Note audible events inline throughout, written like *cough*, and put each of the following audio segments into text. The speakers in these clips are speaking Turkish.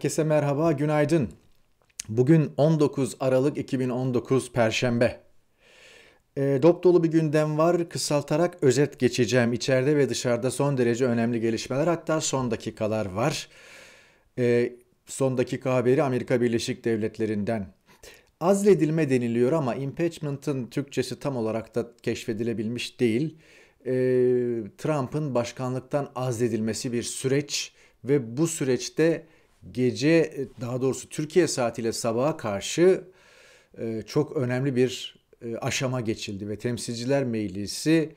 Herkese merhaba, günaydın. Bugün 19 Aralık 2019 Perşembe. E, dop dolu bir gündem var. Kısaltarak özet geçeceğim. İçeride ve dışarıda son derece önemli gelişmeler hatta son dakikalar var. E, son dakika haberi Amerika Birleşik Devletleri'nden. Azledilme deniliyor ama impeachment'ın Türkçesi tam olarak da keşfedilebilmiş değil. E, Trump'ın başkanlıktan azledilmesi bir süreç ve bu süreçte gece e, daha doğrusu Türkiye saatiyle sabaha karşı e, çok önemli bir e, aşama geçildi ve Temsilciler Meclisi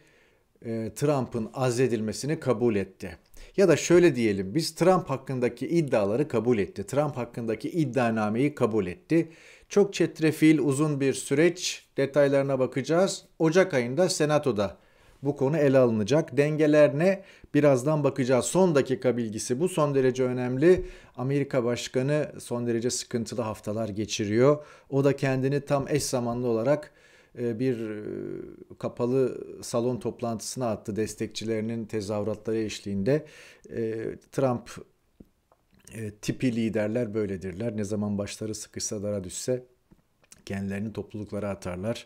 Trump'ın azledilmesini kabul etti. Ya da şöyle diyelim biz Trump hakkındaki iddiaları kabul etti. Trump hakkındaki iddianameyi kabul etti. Çok çetrefil uzun bir süreç detaylarına bakacağız. Ocak ayında Senato'da bu konu ele alınacak. Dengeler ne? Birazdan bakacağız. Son dakika bilgisi bu son derece önemli. Amerika Başkanı son derece sıkıntılı haftalar geçiriyor. O da kendini tam eş zamanlı olarak e, bir e, kapalı salon toplantısına attı destekçilerinin tezahüratları eşliğinde. E, Trump tipi liderler böyledirler. Ne zaman başları sıkışsa dara düşse kendilerini topluluklara atarlar.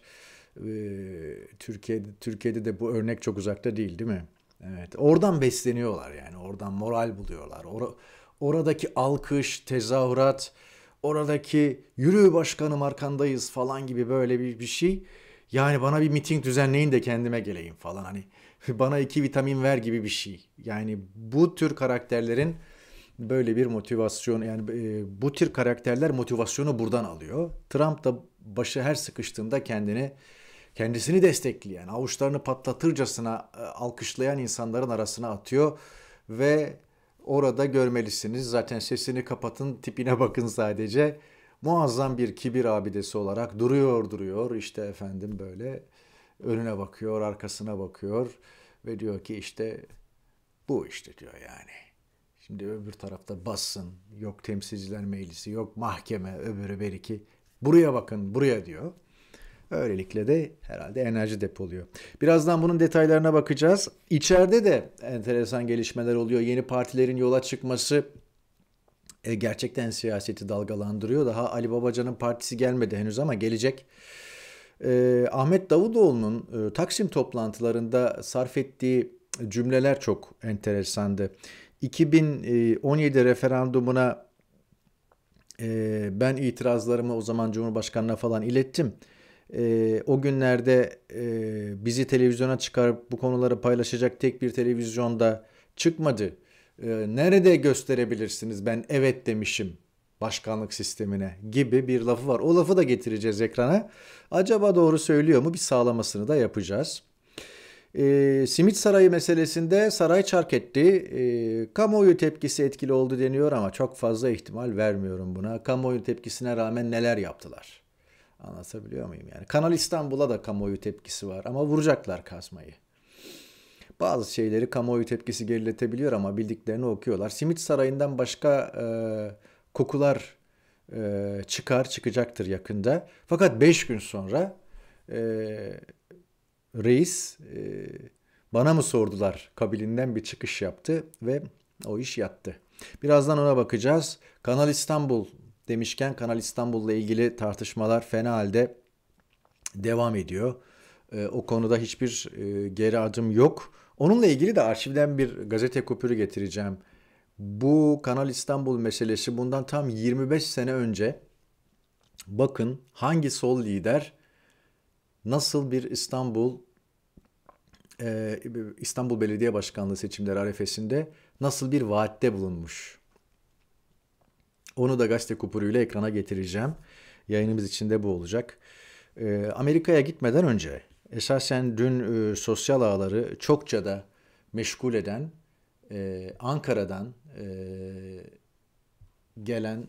Ee, Türkiye'de Türkiye'de de bu örnek çok uzakta değil değil mi? Evet. Oradan besleniyorlar yani. Oradan moral buluyorlar. Or oradaki alkış, tezahürat, oradaki yürü başkanım arkandayız falan gibi böyle bir, bir şey. Yani bana bir miting düzenleyin de kendime geleyim falan hani *laughs* bana iki vitamin ver gibi bir şey. Yani bu tür karakterlerin böyle bir motivasyon yani e, bu tür karakterler motivasyonu buradan alıyor. Trump da başı her sıkıştığında kendini kendisini destekleyen, avuçlarını patlatırcasına e, alkışlayan insanların arasına atıyor ve orada görmelisiniz. Zaten sesini kapatın, tipine bakın sadece. Muazzam bir kibir abidesi olarak duruyor duruyor işte efendim böyle önüne bakıyor, arkasına bakıyor ve diyor ki işte bu işte diyor yani. Şimdi öbür tarafta basın yok temsilciler meclisi, yok mahkeme, öbürü beriki. Buraya bakın, buraya diyor. Öylelikle de herhalde enerji depoluyor. Birazdan bunun detaylarına bakacağız. İçeride de enteresan gelişmeler oluyor. Yeni partilerin yola çıkması e, gerçekten siyaseti dalgalandırıyor. Daha Ali Babacan'ın partisi gelmedi henüz ama gelecek. E, Ahmet Davutoğlu'nun e, Taksim toplantılarında sarf ettiği cümleler çok enteresandı. 2017 e, referandumuna e, ben itirazlarımı o zaman Cumhurbaşkanı'na falan ilettim e, o günlerde e, bizi televizyona çıkarıp bu konuları paylaşacak tek bir televizyonda çıkmadı. E, nerede gösterebilirsiniz ben evet demişim başkanlık sistemine gibi bir lafı var. O lafı da getireceğiz ekrana. Acaba doğru söylüyor mu bir sağlamasını da yapacağız. E, simit sarayı meselesinde saray çark etti. E, kamuoyu tepkisi etkili oldu deniyor ama çok fazla ihtimal vermiyorum buna. Kamuoyu tepkisine rağmen neler yaptılar? Anlatabiliyor muyum yani? Kanal İstanbul'a da kamuoyu tepkisi var ama vuracaklar kasmayı. Bazı şeyleri kamuoyu tepkisi geriletebiliyor ama bildiklerini okuyorlar. Simit Sarayı'ndan başka e, kokular e, çıkar çıkacaktır yakında. Fakat 5 gün sonra e, reis e, bana mı sordular kabilinden bir çıkış yaptı ve o iş yattı. Birazdan ona bakacağız. Kanal İstanbul demişken Kanal İstanbul'la ilgili tartışmalar fena halde devam ediyor. E, o konuda hiçbir e, geri adım yok. Onunla ilgili de arşivden bir gazete kupürü getireceğim. Bu Kanal İstanbul meselesi bundan tam 25 sene önce bakın hangi sol lider nasıl bir İstanbul e, İstanbul Belediye Başkanlığı seçimleri arefesinde nasıl bir vaatte bulunmuş. Onu da gazete kupuruyla ekrana getireceğim. Yayınımız içinde bu olacak. E, Amerika'ya gitmeden önce esasen dün e, sosyal ağları çokça da meşgul eden e, Ankara'dan e, gelen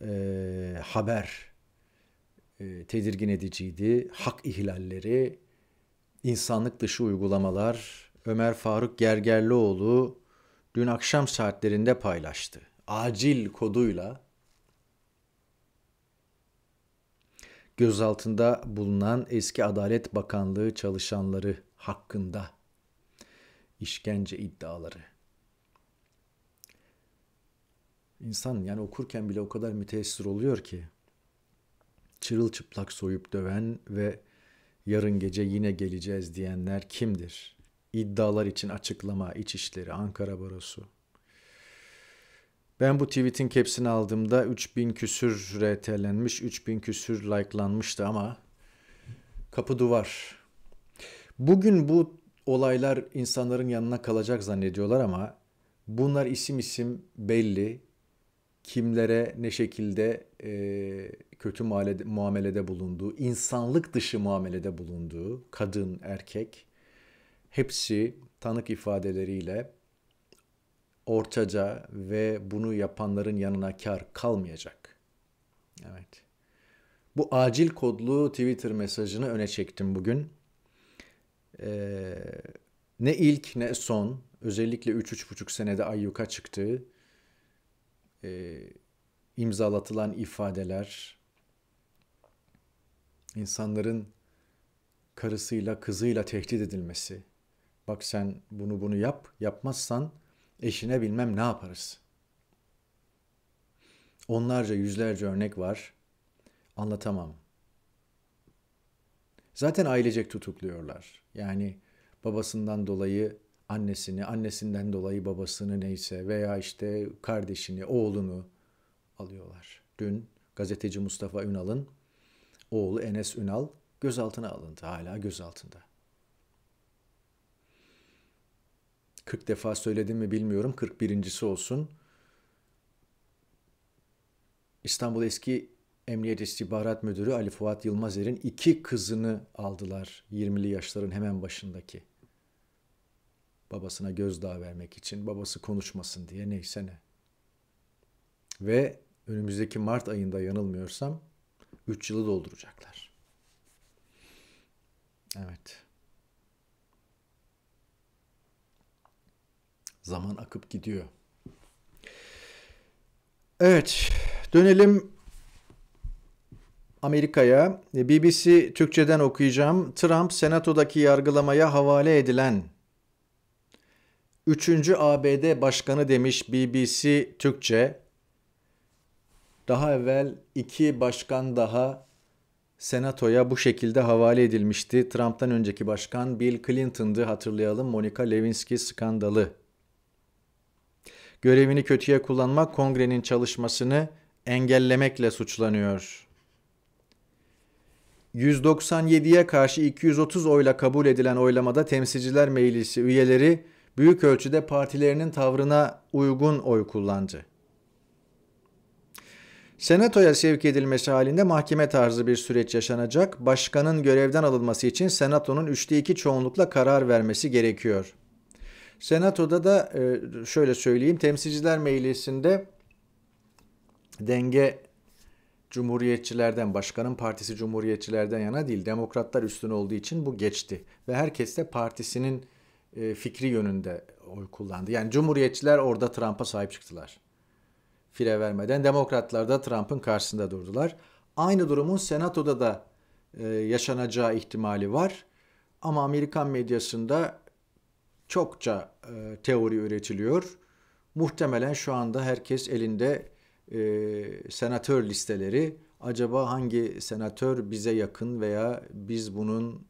e, haber e, tedirgin ediciydi. Hak ihlalleri, insanlık dışı uygulamalar Ömer Faruk Gergerlioğlu dün akşam saatlerinde paylaştı acil koduyla gözaltında bulunan eski Adalet Bakanlığı çalışanları hakkında işkence iddiaları. İnsan yani okurken bile o kadar müteessir oluyor ki çırılçıplak soyup döven ve yarın gece yine geleceğiz diyenler kimdir? İddialar için açıklama, İçişleri, Ankara Barosu. Ben bu tweet'in caps'ini aldığımda 3000 küsür RT'lenmiş, 3000 küsür like'lanmıştı ama kapı duvar. Bugün bu olaylar insanların yanına kalacak zannediyorlar ama bunlar isim isim belli. Kimlere ne şekilde e, kötü muamelede bulunduğu, insanlık dışı muamelede bulunduğu, kadın, erkek hepsi tanık ifadeleriyle ortaca ve bunu yapanların yanına kar kalmayacak. Evet. Bu acil kodlu Twitter mesajını öne çektim bugün. Ee, ne ilk ne son özellikle 3-3,5 senede ayyuka çıktığı e, ee, imzalatılan ifadeler insanların karısıyla kızıyla tehdit edilmesi. Bak sen bunu bunu yap yapmazsan eşine bilmem ne yaparız. Onlarca yüzlerce örnek var. Anlatamam. Zaten ailecek tutukluyorlar. Yani babasından dolayı annesini, annesinden dolayı babasını neyse veya işte kardeşini, oğlunu alıyorlar. Dün gazeteci Mustafa Ünal'ın oğlu Enes Ünal gözaltına alındı. Hala gözaltında. 40 defa söyledim mi bilmiyorum. 41.si olsun. İstanbul Eski Emniyet İstihbarat Müdürü Ali Fuat Yılmazer'in iki kızını aldılar 20'li yaşların hemen başındaki. Babasına gözdağı vermek için, babası konuşmasın diye neyse ne. Ve önümüzdeki Mart ayında yanılmıyorsam 3 yılı dolduracaklar. Evet. Zaman akıp gidiyor. Evet, dönelim Amerika'ya. BBC Türkçeden okuyacağım. Trump senatodaki yargılamaya havale edilen 3. ABD Başkanı demiş BBC Türkçe. Daha evvel iki başkan daha senatoya bu şekilde havale edilmişti. Trump'tan önceki başkan Bill Clinton'dı hatırlayalım Monica Lewinsky skandalı görevini kötüye kullanmak kongrenin çalışmasını engellemekle suçlanıyor. 197'ye karşı 230 oyla kabul edilen oylamada Temsilciler Meclisi üyeleri büyük ölçüde partilerinin tavrına uygun oy kullandı. Senatoya sevk edilmesi halinde mahkeme tarzı bir süreç yaşanacak. Başkanın görevden alınması için Senato'nun 3'te 2 çoğunlukla karar vermesi gerekiyor. Senato'da da e, şöyle söyleyeyim temsilciler meclisinde denge Cumhuriyetçilerden, başkanın partisi Cumhuriyetçilerden yana değil, demokratlar üstün olduğu için bu geçti. Ve herkes de partisinin e, fikri yönünde oy kullandı. Yani Cumhuriyetçiler orada Trump'a sahip çıktılar. Fire vermeden demokratlar da Trump'ın karşısında durdular. Aynı durumun Senato'da da e, yaşanacağı ihtimali var. Ama Amerikan medyasında çokça e, teori üretiliyor. Muhtemelen şu anda herkes elinde e, senatör listeleri. Acaba hangi senatör bize yakın veya biz bunun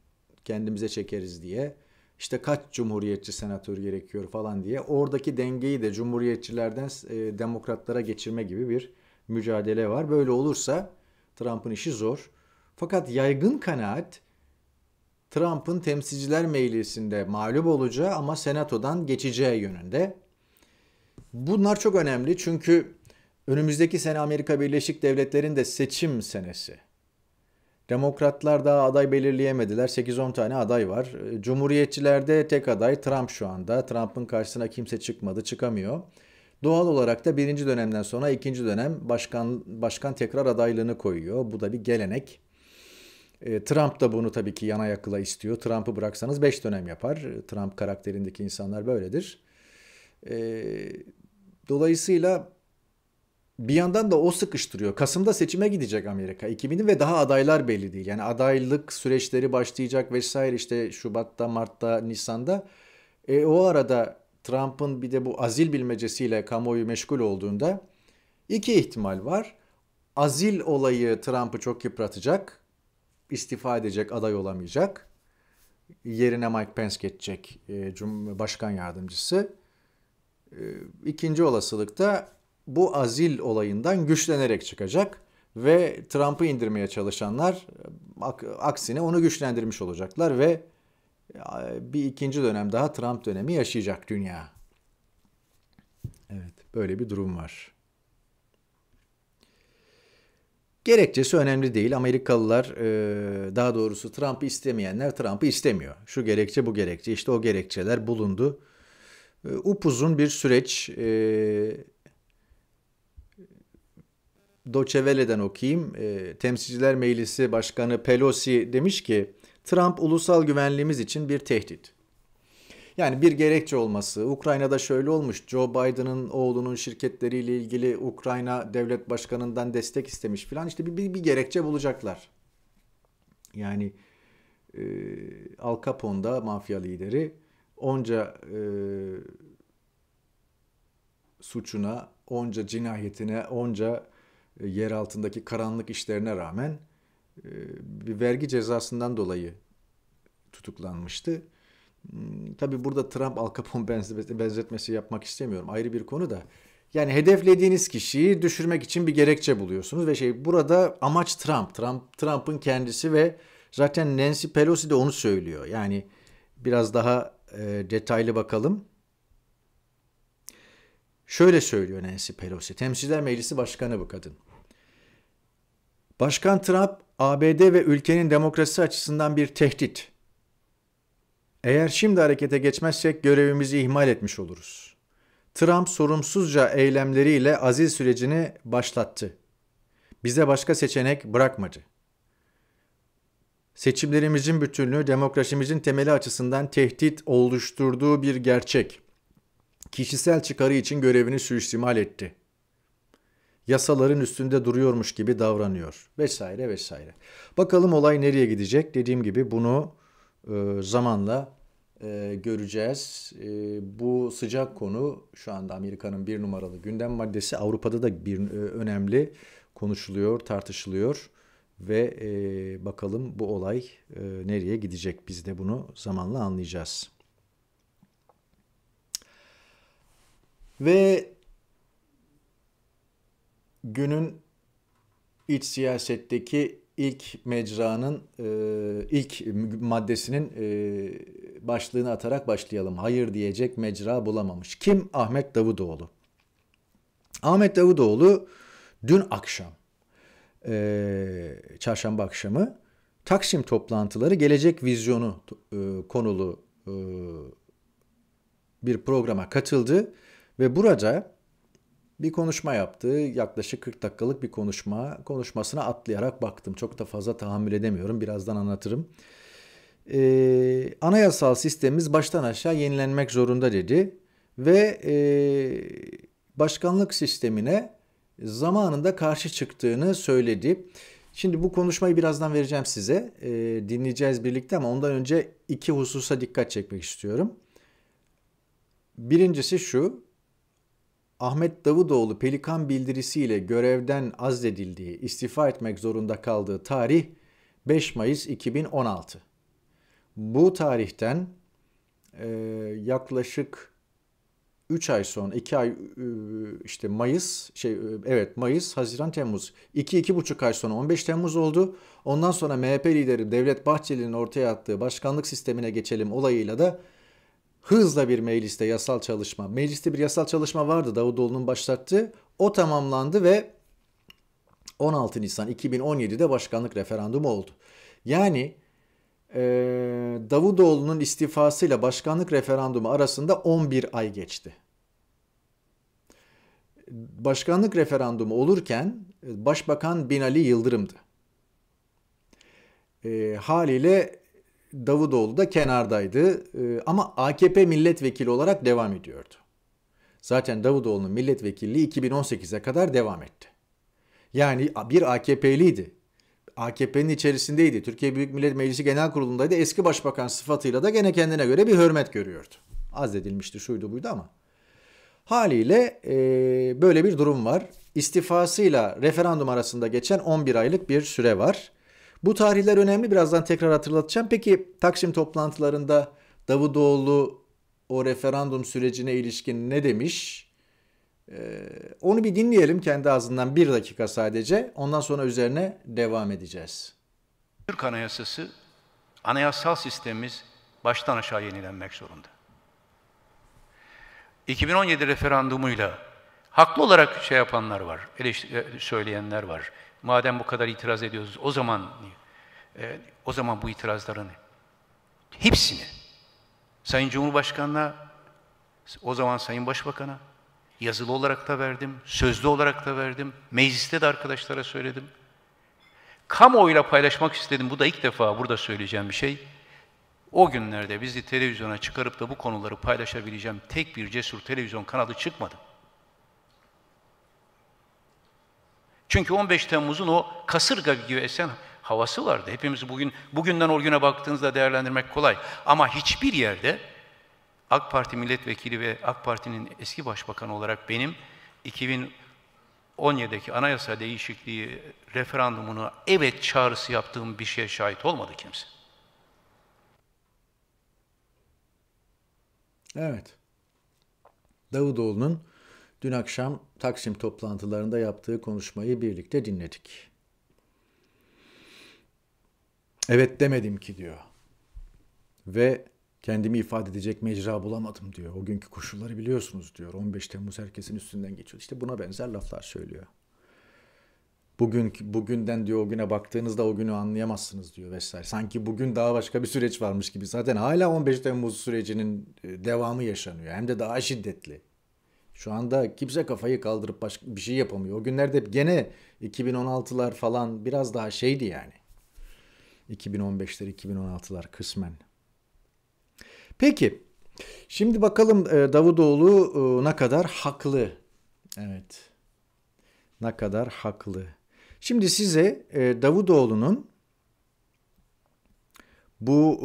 kendimize çekeriz diye. İşte kaç cumhuriyetçi senatör gerekiyor falan diye. Oradaki dengeyi de cumhuriyetçilerden e, demokratlara geçirme gibi bir mücadele var. Böyle olursa Trump'ın işi zor. Fakat yaygın kanaat Trump'ın temsilciler meclisinde mağlup olacağı ama senatodan geçeceği yönünde. Bunlar çok önemli çünkü önümüzdeki sene Amerika Birleşik Devletleri'nin de seçim senesi. Demokratlar daha aday belirleyemediler. 8-10 tane aday var. E, Cumhuriyetçilerde tek aday Trump şu anda. Trump'ın karşısına kimse çıkmadı, çıkamıyor. Doğal olarak da birinci dönemden sonra ikinci dönem başkan başkan tekrar adaylığını koyuyor. Bu da bir gelenek. E, Trump da bunu tabii ki yana yakıla istiyor. Trump'ı bıraksanız 5 dönem yapar. Trump karakterindeki insanlar böyledir. E, dolayısıyla bir yandan da o sıkıştırıyor. Kasım'da seçime gidecek Amerika 2000'in ve daha adaylar belli değil. Yani adaylık süreçleri başlayacak vesaire işte Şubat'ta, Mart'ta, Nisan'da. E, o arada Trump'ın bir de bu azil bilmecesiyle kamuoyu meşgul olduğunda iki ihtimal var. Azil olayı Trump'ı çok yıpratacak istifa edecek, aday olamayacak. Yerine Mike Pence geçecek e, Başkan Yardımcısı. E, ikinci ikinci olasılıkta bu azil olayından güçlenerek çıkacak ve Trump'ı indirmeye çalışanlar e, aksine onu güçlendirmiş olacaklar ve e, bir ikinci dönem daha Trump dönemi yaşayacak dünya. Evet, böyle bir durum var. Gerekçesi önemli değil. Amerikalılar e, daha doğrusu Trump'ı istemeyenler Trump'ı istemiyor. Şu gerekçe bu gerekçe işte o gerekçeler bulundu. E, upuzun bir süreç e, Doçevele'den okuyayım. E, Temsilciler Meclisi Başkanı Pelosi demiş ki Trump ulusal güvenliğimiz için bir tehdit. Yani bir gerekçe olması. Ukrayna'da şöyle olmuş. Joe Biden'ın oğlunun şirketleriyle ilgili Ukrayna devlet başkanından destek istemiş filan. İşte bir, bir, bir gerekçe bulacaklar. Yani e, Al Capone'da mafya lideri onca e, suçuna, onca cinayetine, onca e, yer altındaki karanlık işlerine rağmen e, bir vergi cezasından dolayı tutuklanmıştı. Hmm, tabii burada Trump Al Capone *laughs* benzetmesi yapmak istemiyorum. Ayrı bir konu da. Yani hedeflediğiniz kişiyi düşürmek için bir gerekçe buluyorsunuz ve şey burada amaç Trump. Trump Trump'ın kendisi ve zaten Nancy Pelosi de onu söylüyor. Yani biraz daha e, detaylı bakalım. Şöyle söylüyor Nancy Pelosi, Temsilciler Meclisi Başkanı bu kadın. Başkan Trump, ABD ve ülkenin demokrasi açısından bir tehdit. Eğer şimdi harekete geçmezsek görevimizi ihmal etmiş oluruz. Trump sorumsuzca eylemleriyle azil sürecini başlattı. Bize başka seçenek bırakmadı. Seçimlerimizin bütünlüğü demokrasimizin temeli açısından tehdit oluşturduğu bir gerçek. Kişisel çıkarı için görevini suistimal etti. Yasaların üstünde duruyormuş gibi davranıyor vesaire vesaire. Bakalım olay nereye gidecek? Dediğim gibi bunu e, zamanla e, göreceğiz. E, bu sıcak konu şu anda Amerika'nın bir numaralı gündem maddesi. Avrupa'da da bir e, önemli konuşuluyor, tartışılıyor ve e, bakalım bu olay e, nereye gidecek. Biz de bunu zamanla anlayacağız. Ve günün iç siyasetteki ilk mecranın e, ilk maddesinin e, başlığını atarak başlayalım. Hayır diyecek mecra bulamamış. Kim? Ahmet Davutoğlu. Ahmet Davutoğlu dün akşam e, çarşamba akşamı Taksim toplantıları gelecek vizyonu e, konulu e, bir programa katıldı ve burada bir konuşma yaptı. Yaklaşık 40 dakikalık bir konuşma. Konuşmasına atlayarak baktım. Çok da fazla tahammül edemiyorum. Birazdan anlatırım. Ee, anayasal sistemimiz baştan aşağı yenilenmek zorunda dedi. Ve e, başkanlık sistemine zamanında karşı çıktığını söyledi. Şimdi bu konuşmayı birazdan vereceğim size. E, dinleyeceğiz birlikte ama ondan önce iki hususa dikkat çekmek istiyorum. Birincisi şu, Ahmet Davutoğlu Pelikan bildirisiyle görevden azledildiği, istifa etmek zorunda kaldığı tarih 5 Mayıs 2016. Bu tarihten e, yaklaşık 3 ay sonra 2 ay e, işte Mayıs şey e, evet Mayıs Haziran Temmuz 2 iki, 2,5 ay sonra 15 Temmuz oldu. Ondan sonra MHP lideri Devlet Bahçeli'nin ortaya attığı başkanlık sistemine geçelim olayıyla da hızla bir mecliste yasal çalışma, mecliste bir yasal çalışma vardı Davutoğlu'nun başlattığı. O tamamlandı ve 16 Nisan 2017'de başkanlık referandumu oldu. Yani e, Davutoğlu'nun istifasıyla başkanlık referandumu arasında 11 ay geçti. Başkanlık referandumu olurken e, Başbakan Binali Yıldırım'dı. E, haliyle Davutoğlu da kenardaydı ee, ama AKP milletvekili olarak devam ediyordu. Zaten Davutoğlu'nun milletvekilliği 2018'e kadar devam etti. Yani bir AKP'liydi. AKP'nin içerisindeydi. Türkiye Büyük Millet Meclisi Genel Kurulu'ndaydı. Eski başbakan sıfatıyla da gene kendine göre bir hürmet görüyordu. Azledilmişti şuydu buydu ama. Haliyle e, böyle bir durum var. İstifasıyla referandum arasında geçen 11 aylık bir süre var. Bu tarihler önemli. Birazdan tekrar hatırlatacağım. Peki Taksim toplantılarında Davutoğlu o referandum sürecine ilişkin ne demiş? Ee, onu bir dinleyelim kendi ağzından bir dakika sadece. Ondan sonra üzerine devam edeceğiz. Türk Anayasası, anayasal sistemimiz baştan aşağı yenilenmek zorunda. 2017 referandumuyla haklı olarak şey yapanlar var, eleştir- e, söyleyenler var. Madem bu kadar itiraz ediyoruz, o zaman e, o zaman bu itirazlarını hepsini Sayın Cumhurbaşkanı'na o zaman Sayın Başbakan'a yazılı olarak da verdim, sözlü olarak da verdim, mecliste de arkadaşlara söyledim. Kamuoyuyla paylaşmak istedim. Bu da ilk defa burada söyleyeceğim bir şey. O günlerde bizi televizyona çıkarıp da bu konuları paylaşabileceğim tek bir cesur televizyon kanalı çıkmadı. Çünkü 15 Temmuz'un o kasırga gibi esen havası vardı. Hepimiz bugün bugünden o güne baktığınızda değerlendirmek kolay. Ama hiçbir yerde AK Parti milletvekili ve AK Parti'nin eski başbakanı olarak benim 2017'deki anayasa değişikliği referandumunu evet çağrısı yaptığım bir şeye şahit olmadı kimse. Evet. Davutoğlu'nun dün akşam Taksim toplantılarında yaptığı konuşmayı birlikte dinledik. Evet demedim ki diyor. Ve kendimi ifade edecek mecra bulamadım diyor. O günkü koşulları biliyorsunuz diyor. 15 Temmuz herkesin üstünden geçiyor. İşte buna benzer laflar söylüyor. Bugün bugünden diyor o güne baktığınızda o günü anlayamazsınız diyor vesaire. Sanki bugün daha başka bir süreç varmış gibi. Zaten hala 15 Temmuz sürecinin e, devamı yaşanıyor. Hem de daha şiddetli. Şu anda kimse kafayı kaldırıp başka bir şey yapamıyor. O günlerde gene 2016'lar falan biraz daha şeydi yani. 2015'ler, 2016'lar kısmen. Peki, şimdi bakalım e, Davutoğlu e, ne kadar haklı. Evet, ne kadar haklı. Şimdi size e, Davutoğlu'nun bu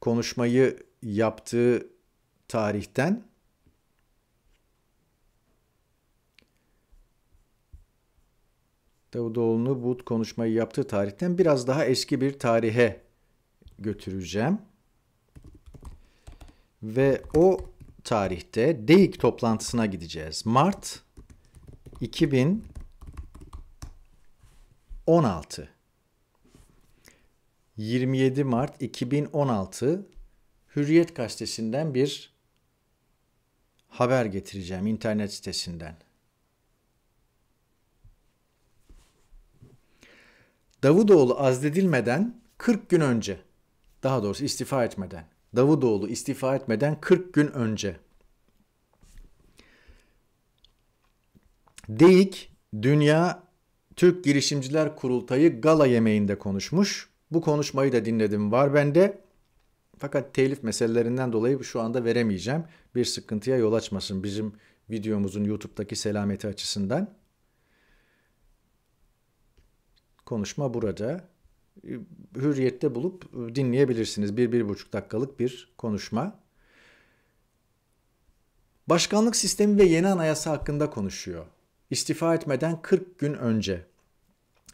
konuşmayı yaptığı tarihten Davutoğlu'nu bu konuşmayı yaptığı tarihten biraz daha eski bir tarihe götüreceğim. Ve o tarihte DEİK toplantısına gideceğiz. Mart 2016. 27 Mart 2016 Hürriyet gazetesinden bir haber getireceğim internet sitesinden. Davutoğlu azledilmeden 40 gün önce, daha doğrusu istifa etmeden, Davutoğlu istifa etmeden 40 gün önce. Deyik, Dünya Türk Girişimciler Kurultayı gala yemeğinde konuşmuş. Bu konuşmayı da dinledim var bende. Fakat telif meselelerinden dolayı şu anda veremeyeceğim. Bir sıkıntıya yol açmasın bizim videomuzun YouTube'daki selameti açısından. konuşma burada. Ee, hürriyette bulup e, dinleyebilirsiniz. Bir, bir buçuk dakikalık bir konuşma. Başkanlık sistemi ve yeni anayasa hakkında konuşuyor. İstifa etmeden 40 gün önce.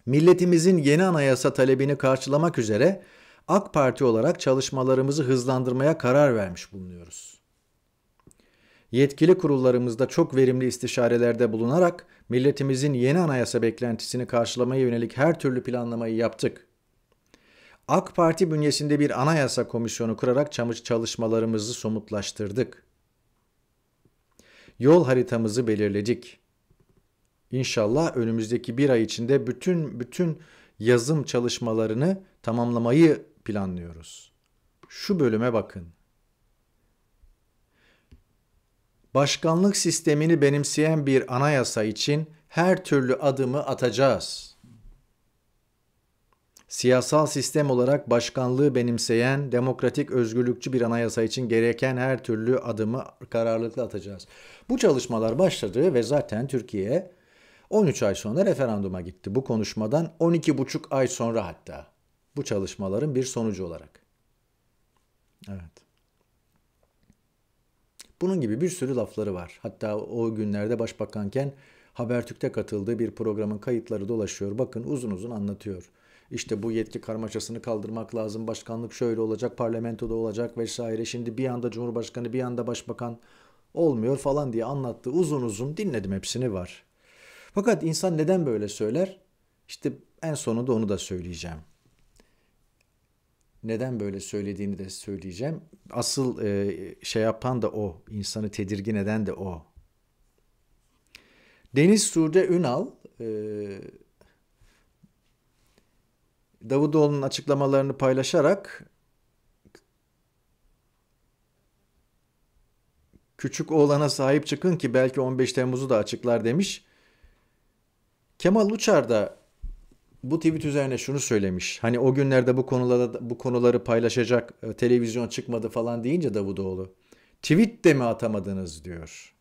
Milletimizin yeni anayasa talebini karşılamak üzere AK Parti olarak çalışmalarımızı hızlandırmaya karar vermiş bulunuyoruz yetkili kurullarımızda çok verimli istişarelerde bulunarak milletimizin yeni anayasa beklentisini karşılamaya yönelik her türlü planlamayı yaptık. AK Parti bünyesinde bir anayasa komisyonu kurarak çalışmalarımızı somutlaştırdık. Yol haritamızı belirledik. İnşallah önümüzdeki bir ay içinde bütün bütün yazım çalışmalarını tamamlamayı planlıyoruz. Şu bölüme bakın. başkanlık sistemini benimseyen bir anayasa için her türlü adımı atacağız. Siyasal sistem olarak başkanlığı benimseyen demokratik özgürlükçü bir anayasa için gereken her türlü adımı kararlılıkla atacağız. Bu çalışmalar başladı ve zaten Türkiye 13 ay sonra referanduma gitti. Bu konuşmadan 12,5 ay sonra hatta bu çalışmaların bir sonucu olarak. Evet. Bunun gibi bir sürü lafları var. Hatta o günlerde başbakanken Habertürk'te katıldığı bir programın kayıtları dolaşıyor. Bakın uzun uzun anlatıyor. İşte bu yetki karmaşasını kaldırmak lazım. Başkanlık şöyle olacak, parlamentoda olacak vesaire. Şimdi bir anda Cumhurbaşkanı, bir anda başbakan olmuyor falan diye anlattı. Uzun uzun dinledim hepsini var. Fakat insan neden böyle söyler? İşte en sonunda onu da söyleyeceğim neden böyle söylediğini de söyleyeceğim. Asıl e, şey yapan da o, İnsanı tedirgin eden de o. Deniz Sude Ünal, e, Davutoğlu'nun açıklamalarını paylaşarak küçük oğlana sahip çıkın ki belki 15 Temmuz'u da açıklar demiş. Kemal Uçar da bu tweet üzerine şunu söylemiş. Hani o günlerde bu konularda bu konuları paylaşacak e, televizyon çıkmadı falan deyince Davutoğlu tweet de mi atamadınız diyor.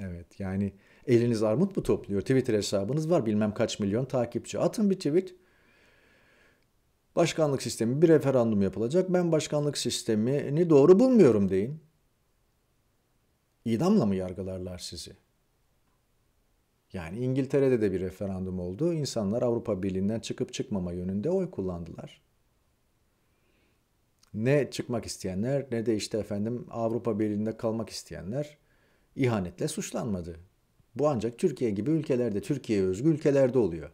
Evet yani eliniz armut mu topluyor? Twitter hesabınız var bilmem kaç milyon takipçi. Atın bir tweet. Başkanlık sistemi bir referandum yapılacak. Ben başkanlık sistemini doğru bulmuyorum deyin. İdamla mı yargılarlar sizi? Yani İngiltere'de de bir referandum oldu. İnsanlar Avrupa Birliği'nden çıkıp çıkmama yönünde oy kullandılar. Ne çıkmak isteyenler ne de işte efendim Avrupa Birliği'nde kalmak isteyenler ihanetle suçlanmadı. Bu ancak Türkiye gibi ülkelerde, Türkiye özgü ülkelerde oluyor.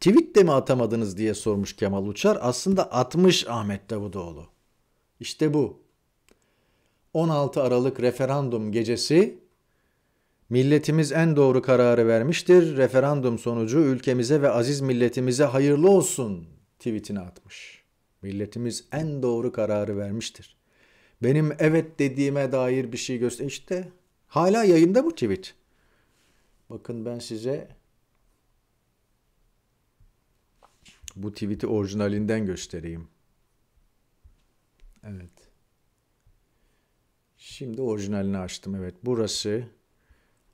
Tweet de mi atamadınız diye sormuş Kemal Uçar. Aslında atmış Ahmet Davutoğlu. İşte bu. 16 Aralık referandum gecesi Milletimiz en doğru kararı vermiştir. Referandum sonucu ülkemize ve aziz milletimize hayırlı olsun tweetini atmış. Milletimiz en doğru kararı vermiştir. Benim evet dediğime dair bir şey göster. İşte hala yayında bu tweet. Bakın ben size bu tweet'i orijinalinden göstereyim. Evet. Şimdi orijinalini açtım. Evet burası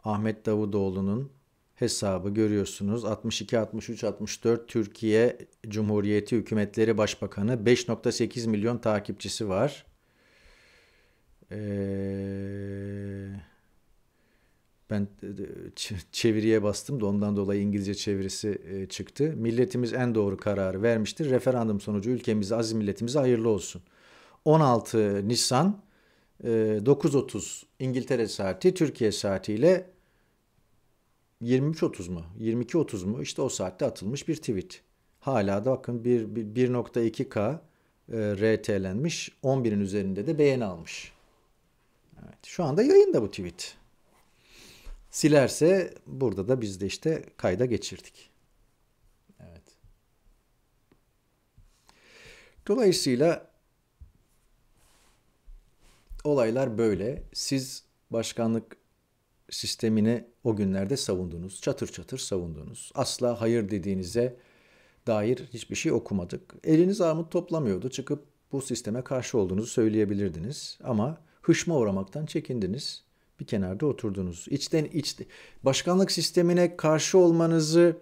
Ahmet Davutoğlu'nun hesabı görüyorsunuz. 62 63 64 Türkiye Cumhuriyeti Hükümetleri Başbakanı 5.8 milyon takipçisi var. Ee, ben çeviriye bastım da ondan dolayı İngilizce çevirisi e, çıktı. Milletimiz en doğru kararı vermiştir. Referandum sonucu ülkemize, aziz milletimize hayırlı olsun. 16 Nisan 9.30 ee, İngiltere saati Türkiye saatiyle 23.30 mu? 22.30 mu? İşte o saatte atılmış bir tweet. Hala da bakın 1.2K e, RT'lenmiş. 11'in üzerinde de beğeni almış. Evet, şu anda yayında bu tweet. Silerse burada da biz de işte kayda geçirdik. Evet. Dolayısıyla olaylar böyle. Siz başkanlık sistemini o günlerde savundunuz. Çatır çatır savundunuz. Asla hayır dediğinize dair hiçbir şey okumadık. Eliniz armut toplamıyordu. Çıkıp bu sisteme karşı olduğunuzu söyleyebilirdiniz. Ama hışma uğramaktan çekindiniz. Bir kenarda oturdunuz. İçten içte başkanlık sistemine karşı olmanızı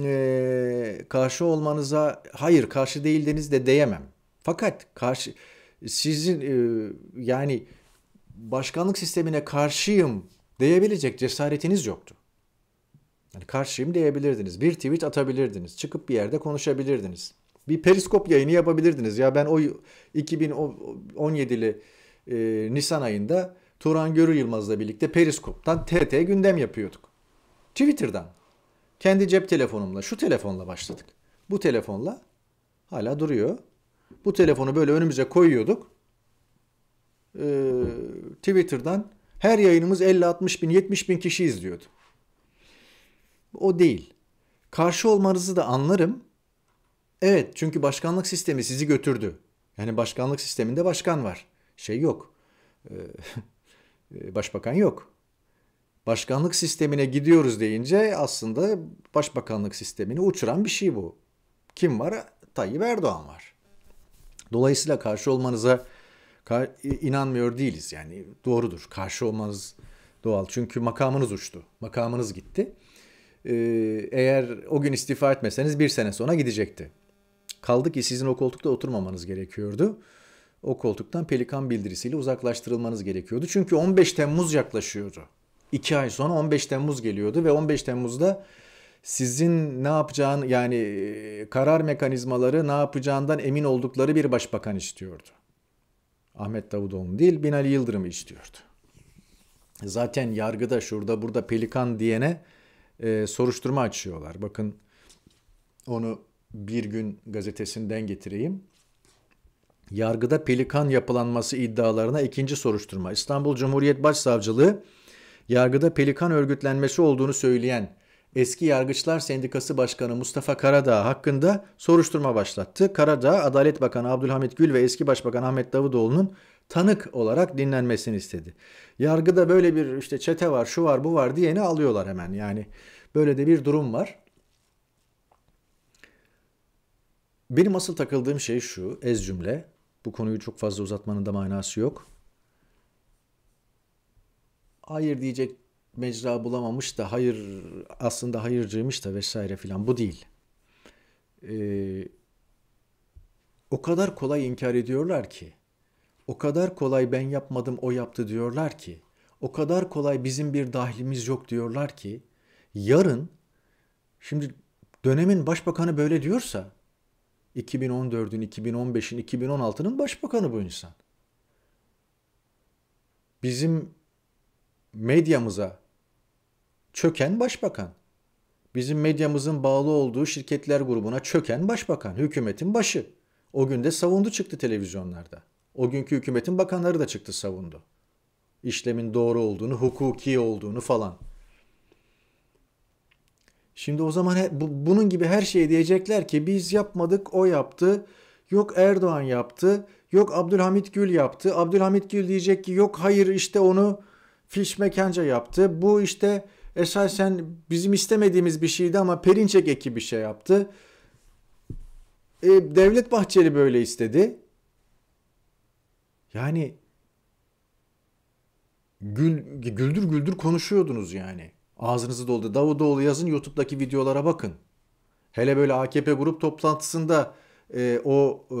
e, karşı olmanıza hayır karşı değildiniz de diyemem. Fakat karşı sizin e, yani başkanlık sistemine karşıyım diyebilecek cesaretiniz yoktu. Yani karşıyım diyebilirdiniz. Bir tweet atabilirdiniz. Çıkıp bir yerde konuşabilirdiniz. Bir periskop yayını yapabilirdiniz. Ya ben o 2017'li e, Nisan ayında Turan Görür Yılmaz'la birlikte periskoptan TT gündem yapıyorduk. Twitter'dan. Kendi cep telefonumla, şu telefonla başladık. Bu telefonla hala duruyor. Bu telefonu böyle önümüze koyuyorduk. Ee, Twitter'dan her yayınımız 50-60 bin 70 bin kişi izliyordu. O değil. Karşı olmanızı da anlarım. Evet çünkü başkanlık sistemi sizi götürdü. Yani başkanlık sisteminde başkan var. Şey yok. Ee, *laughs* başbakan yok. Başkanlık sistemine gidiyoruz deyince aslında başbakanlık sistemini uçuran bir şey bu. Kim var? Tayyip Erdoğan var. Dolayısıyla karşı olmanıza inanmıyor değiliz. Yani doğrudur. Karşı olmanız doğal. Çünkü makamınız uçtu. Makamınız gitti. Ee, eğer o gün istifa etmeseniz bir sene sonra gidecekti. Kaldı ki sizin o koltukta oturmamanız gerekiyordu. O koltuktan pelikan bildirisiyle uzaklaştırılmanız gerekiyordu. Çünkü 15 Temmuz yaklaşıyordu. 2 ay sonra 15 Temmuz geliyordu ve 15 Temmuz'da sizin ne yapacağın yani karar mekanizmaları ne yapacağından emin oldukları bir başbakan istiyordu. Ahmet Davutoğlu değil Binali Yıldırım istiyordu. Zaten yargıda şurada burada pelikan diyene e, soruşturma açıyorlar. Bakın onu bir gün gazetesinden getireyim. Yargıda pelikan yapılanması iddialarına ikinci soruşturma. İstanbul Cumhuriyet Başsavcılığı yargıda pelikan örgütlenmesi olduğunu söyleyen eski Yargıçlar Sendikası Başkanı Mustafa Karadağ hakkında soruşturma başlattı. Karadağ, Adalet Bakanı Abdülhamit Gül ve eski Başbakan Ahmet Davutoğlu'nun tanık olarak dinlenmesini istedi. Yargıda böyle bir işte çete var, şu var, bu var diyeni alıyorlar hemen. Yani böyle de bir durum var. Benim asıl takıldığım şey şu, ez cümle. Bu konuyu çok fazla uzatmanın da manası yok. Hayır diyecek mecra bulamamış da hayır aslında hayırcıymış da vesaire filan bu değil. Ee, o kadar kolay inkar ediyorlar ki. O kadar kolay ben yapmadım o yaptı diyorlar ki. O kadar kolay bizim bir dahlimiz yok diyorlar ki. Yarın şimdi dönemin başbakanı böyle diyorsa 2014'ün, 2015'in, 2016'nın başbakanı bu insan. Bizim medyamıza çöken başbakan. Bizim medyamızın bağlı olduğu şirketler grubuna çöken başbakan, hükümetin başı. O gün de savundu çıktı televizyonlarda. O günkü hükümetin bakanları da çıktı savundu. İşlemin doğru olduğunu, hukuki olduğunu falan. Şimdi o zaman he, bu, bunun gibi her şeyi diyecekler ki biz yapmadık o yaptı. Yok Erdoğan yaptı. Yok Abdülhamit Gül yaptı. Abdülhamit Gül diyecek ki yok hayır işte onu Fiş Mekanca yaptı. Bu işte esasen bizim istemediğimiz bir şeydi ama Perinçek ekibi şey yaptı. E, Devlet Bahçeli böyle istedi. Yani gül, güldür güldür konuşuyordunuz yani. Ağzınızı doldu. Davutoğlu yazın YouTube'daki videolara bakın. Hele böyle AKP grup toplantısında e, o e,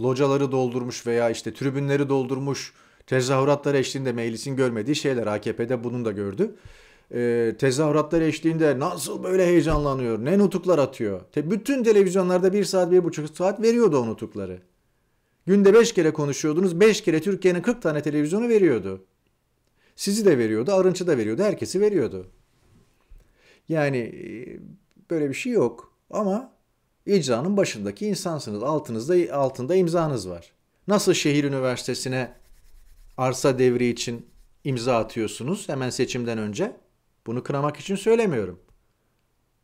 locaları doldurmuş veya işte tribünleri doldurmuş tezahüratlar eşliğinde meclisin görmediği şeyler AKP'de bunun da gördü e, tezahüratlar eşliğinde nasıl böyle heyecanlanıyor, ne nutuklar atıyor. Te, bütün televizyonlarda bir saat, bir buçuk saat veriyordu o nutukları. Günde beş kere konuşuyordunuz, beş kere Türkiye'nin 40 tane televizyonu veriyordu. Sizi de veriyordu, Arınç'ı da veriyordu, herkesi veriyordu. Yani e, böyle bir şey yok ama icranın başındaki insansınız. Altınızda altında imzanız var. Nasıl şehir üniversitesine arsa devri için imza atıyorsunuz hemen seçimden önce? Bunu kınamak için söylemiyorum.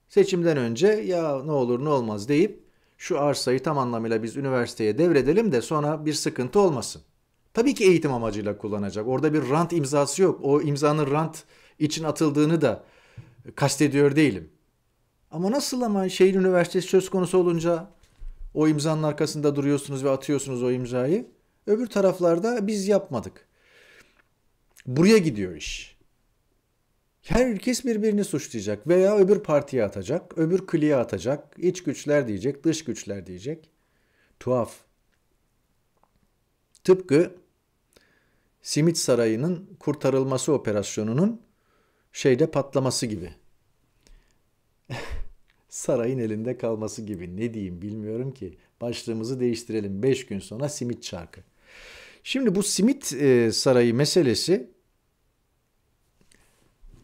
Seçimden önce ya ne olur ne olmaz deyip şu arsayı tam anlamıyla biz üniversiteye devredelim de sonra bir sıkıntı olmasın. Tabii ki eğitim amacıyla kullanacak. Orada bir rant imzası yok. O imzanın rant için atıldığını da kastediyor değilim. Ama nasıl ama şehir üniversitesi söz konusu olunca o imzanın arkasında duruyorsunuz ve atıyorsunuz o imzayı. Öbür taraflarda biz yapmadık. Buraya gidiyor iş. Herkes birbirini suçlayacak veya öbür partiye atacak, öbür kliye atacak, iç güçler diyecek, dış güçler diyecek. Tuhaf. Tıpkı Simit Sarayı'nın kurtarılması operasyonunun şeyde patlaması gibi. *laughs* Sarayın elinde kalması gibi ne diyeyim bilmiyorum ki. Başlığımızı değiştirelim. 5 gün sonra simit çarkı. Şimdi bu simit e, sarayı meselesi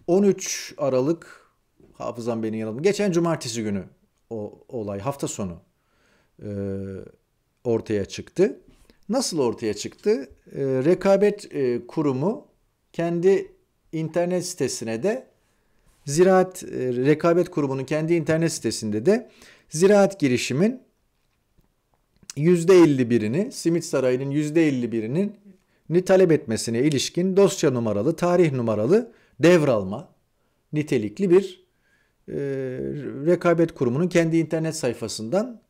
13 Aralık hafızam beni yanıldı. Geçen cumartesi günü o olay hafta sonu e, ortaya çıktı. Nasıl ortaya çıktı? E, rekabet e, kurumu kendi internet sitesine de Ziraat e, Rekabet Kurumu'nun kendi internet sitesinde de ziraat girişimin %51'ini Simit Sarayı'nın %51'ini talep etmesine ilişkin dosya numaralı, tarih numaralı devralma nitelikli bir e, rekabet kurumunun kendi internet sayfasından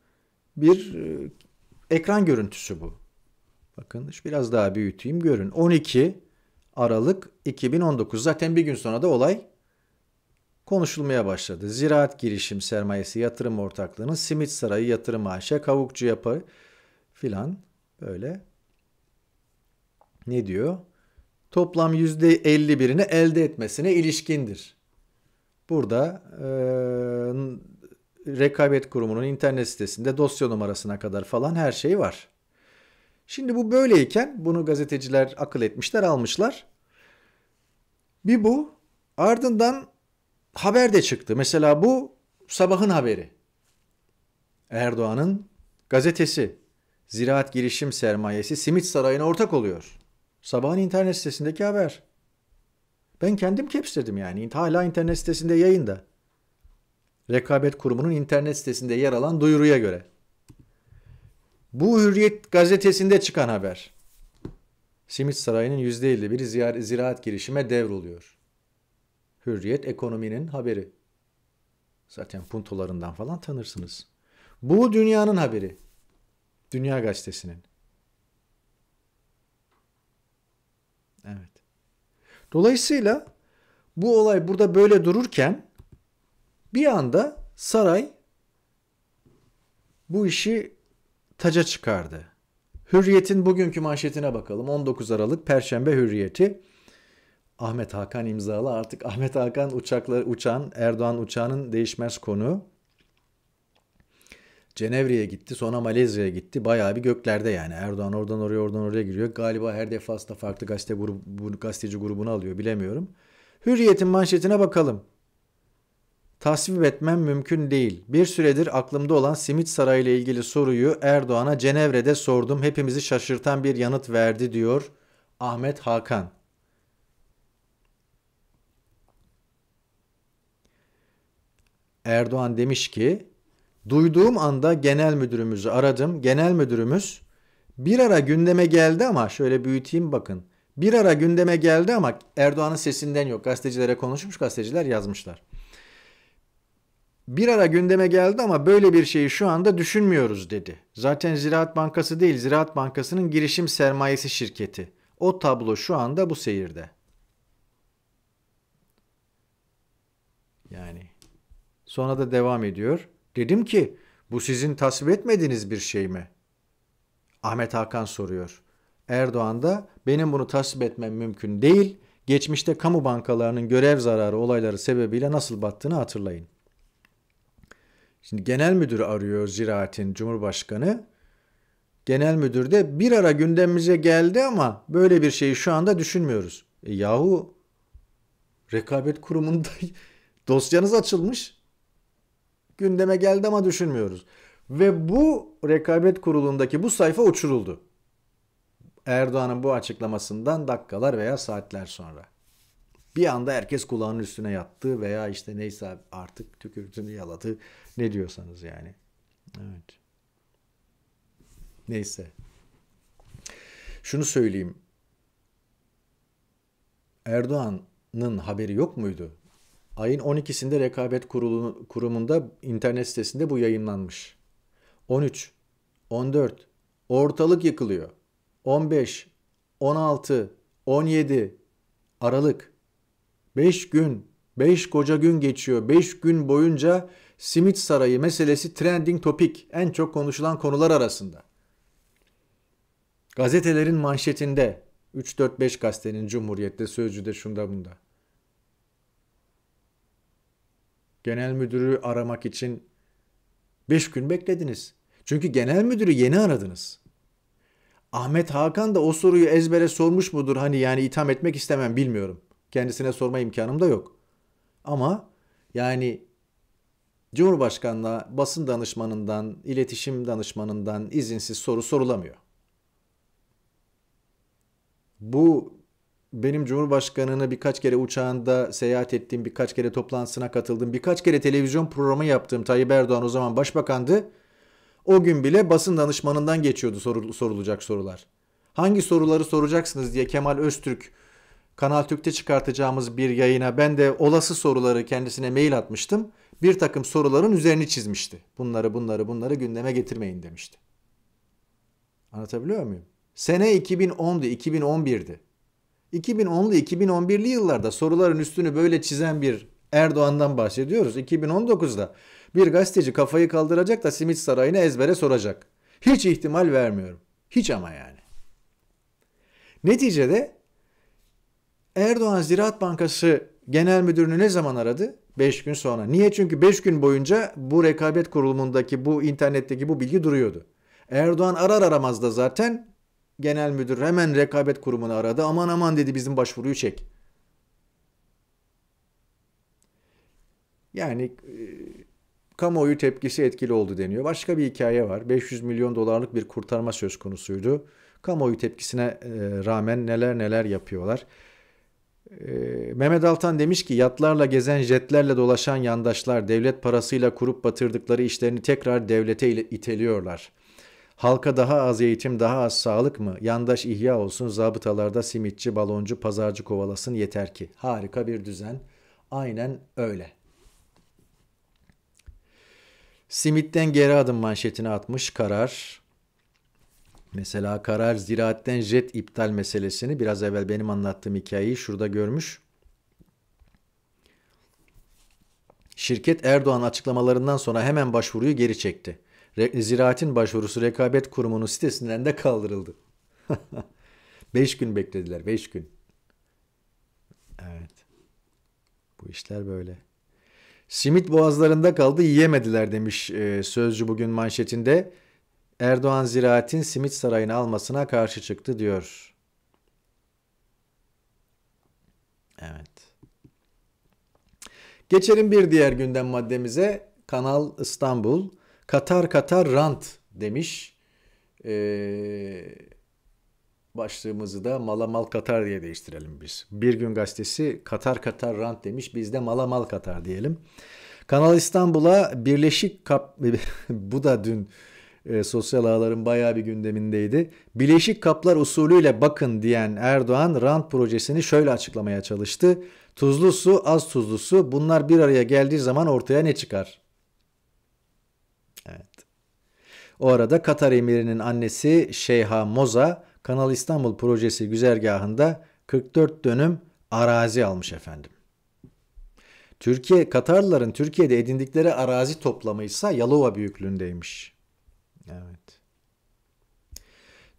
bir e, ekran görüntüsü bu. Bakın biraz daha büyüteyim görün. 12 Aralık 2019 zaten bir gün sonra da olay konuşulmaya başladı. Ziraat Girişim Sermayesi Yatırım Ortaklığı'nın Simit Sarayı Yatırım AŞ, Kavukçu Yapı filan böyle. Ne diyor? toplam %51'ini elde etmesine ilişkindir. Burada e, rekabet kurumunun internet sitesinde dosya numarasına kadar falan her şey var. Şimdi bu böyleyken bunu gazeteciler akıl etmişler almışlar. Bir bu ardından haber de çıktı. Mesela bu sabahın haberi. Erdoğan'ın gazetesi Ziraat Girişim Sermayesi Simit Sarayı'na ortak oluyor. Sabahın internet sitesindeki haber. Ben kendim capsledim yani. Hala internet sitesinde yayında. Rekabet Kurumu'nun internet sitesinde yer alan duyuruya göre. Bu Hürriyet gazetesinde çıkan haber. Simit Sarayı'nın %51'i zira ziraat girişime devruluyor. Hürriyet ekonominin haberi. Zaten puntolarından falan tanırsınız. Bu dünyanın haberi. Dünya gazetesinin. Evet. Dolayısıyla bu olay burada böyle dururken bir anda saray bu işi taca çıkardı. Hürriyet'in bugünkü manşetine bakalım. 19 Aralık Perşembe Hürriyeti. Ahmet Hakan imzalı artık Ahmet Hakan uçaklar uçan Erdoğan uçağının değişmez konu. Cenevre'ye gitti sonra Malezya'ya gitti. Bayağı bir göklerde yani. Erdoğan oradan oraya oradan oraya giriyor. Galiba her defasında farklı gazete grubu, gazeteci grubunu alıyor bilemiyorum. Hürriyet'in manşetine bakalım. Tasvip etmem mümkün değil. Bir süredir aklımda olan Simit Sarayı ile ilgili soruyu Erdoğan'a Cenevre'de sordum. Hepimizi şaşırtan bir yanıt verdi diyor Ahmet Hakan. Erdoğan demiş ki Duyduğum anda genel müdürümüzü aradım. Genel müdürümüz bir ara gündeme geldi ama şöyle büyüteyim bakın. Bir ara gündeme geldi ama Erdoğan'ın sesinden yok. Gazetecilere konuşmuş, gazeteciler yazmışlar. Bir ara gündeme geldi ama böyle bir şeyi şu anda düşünmüyoruz dedi. Zaten Ziraat Bankası değil, Ziraat Bankası'nın girişim sermayesi şirketi. O tablo şu anda bu seyirde. Yani sonra da devam ediyor. Dedim ki bu sizin tasvip etmediğiniz bir şey mi? Ahmet Hakan soruyor. Erdoğan da benim bunu tasvip etmem mümkün değil. Geçmişte kamu bankalarının görev zararı olayları sebebiyle nasıl battığını hatırlayın. Şimdi genel müdürü arıyor Ziraat'in Cumhurbaşkanı. Genel müdür de bir ara gündemimize geldi ama böyle bir şeyi şu anda düşünmüyoruz. E yahu rekabet kurumunda *laughs* dosyanız açılmış gündeme geldi ama düşünmüyoruz. Ve bu rekabet kurulundaki bu sayfa uçuruldu. Erdoğan'ın bu açıklamasından dakikalar veya saatler sonra. Bir anda herkes kulağının üstüne yattı veya işte neyse artık tükürdüğünü yaladı. Ne diyorsanız yani. Evet. Neyse. Şunu söyleyeyim. Erdoğan'ın haberi yok muydu? Ayın 12'sinde Rekabet Kurulu, Kurumu'nda internet sitesinde bu yayınlanmış. 13, 14, ortalık yıkılıyor. 15, 16, 17, Aralık. 5 gün, 5 koca gün geçiyor. 5 gün boyunca simit sarayı meselesi trending topic, En çok konuşulan konular arasında. Gazetelerin manşetinde 3-4-5 gazetenin Cumhuriyet'te, Sözcü'de, şunda bunda. Genel müdürü aramak için beş gün beklediniz. Çünkü genel müdürü yeni aradınız. Ahmet Hakan da o soruyu ezbere sormuş mudur? Hani yani itham etmek istemem bilmiyorum. Kendisine sorma imkanım da yok. Ama yani Cumhurbaşkanlığa basın danışmanından, iletişim danışmanından izinsiz soru sorulamıyor. Bu benim Cumhurbaşkanı'nı birkaç kere uçağında seyahat ettiğim, birkaç kere toplantısına katıldığım, birkaç kere televizyon programı yaptığım Tayyip Erdoğan o zaman başbakandı. O gün bile basın danışmanından geçiyordu sorulacak sorular. Hangi soruları soracaksınız diye Kemal Öztürk Kanal Türk'te çıkartacağımız bir yayına ben de olası soruları kendisine mail atmıştım. Bir takım soruların üzerini çizmişti. Bunları bunları bunları gündeme getirmeyin demişti. Anlatabiliyor muyum? Sene 2010'du, 2011'di. 2010'lu 2011'li yıllarda soruların üstünü böyle çizen bir Erdoğan'dan bahsediyoruz. 2019'da bir gazeteci kafayı kaldıracak da simit sarayını ezbere soracak. Hiç ihtimal vermiyorum. Hiç ama yani. Neticede Erdoğan Ziraat Bankası Genel Müdürünü ne zaman aradı? 5 gün sonra. Niye? Çünkü 5 gün boyunca bu rekabet kurulumundaki bu internetteki bu bilgi duruyordu. Erdoğan arar aramaz da zaten genel müdür hemen rekabet kurumunu aradı. Aman aman dedi bizim başvuruyu çek. Yani e, kamuoyu tepkisi etkili oldu deniyor. Başka bir hikaye var. 500 milyon dolarlık bir kurtarma söz konusuydu. Kamuoyu tepkisine e, rağmen neler neler yapıyorlar. E, Mehmet Altan demiş ki yatlarla gezen jetlerle dolaşan yandaşlar devlet parasıyla kurup batırdıkları işlerini tekrar devlete ile iteliyorlar.'' Halka daha az eğitim, daha az sağlık mı? Yandaş ihya olsun, zabıtalarda simitçi, baloncu, pazarcı kovalasın yeter ki. Harika bir düzen. Aynen öyle. Simitten geri adım manşetini atmış karar. Mesela karar ziraatten jet iptal meselesini biraz evvel benim anlattığım hikayeyi şurada görmüş. Şirket Erdoğan açıklamalarından sonra hemen başvuruyu geri çekti. Ziraat'in başvurusu Rekabet Kurumu'nun sitesinden de kaldırıldı. 5 *laughs* gün beklediler. 5 gün. Evet. Bu işler böyle. Simit boğazlarında kaldı yiyemediler demiş e, Sözcü bugün manşetinde. Erdoğan ziraatin simit sarayını almasına karşı çıktı diyor. Evet. Geçelim bir diğer gündem maddemize. Kanal İstanbul. Katar Katar rant demiş. Ee, başlığımızı da Malamal Katar diye değiştirelim biz. Bir gün gazetesi Katar Katar rant demiş. Biz de Malamal Katar diyelim. Kanal İstanbul'a Birleşik Kap *laughs* bu da dün e, sosyal ağların bayağı bir gündemindeydi. Bileşik kaplar usulüyle bakın diyen Erdoğan rant projesini şöyle açıklamaya çalıştı. Tuzlu su az tuzlu su bunlar bir araya geldiği zaman ortaya ne çıkar? O arada Katar emirinin annesi Şeyha Moza Kanal İstanbul projesi güzergahında 44 dönüm arazi almış efendim. Türkiye Katarlıların Türkiye'de edindikleri arazi toplamı ise Yalova büyüklüğündeymiş. Evet.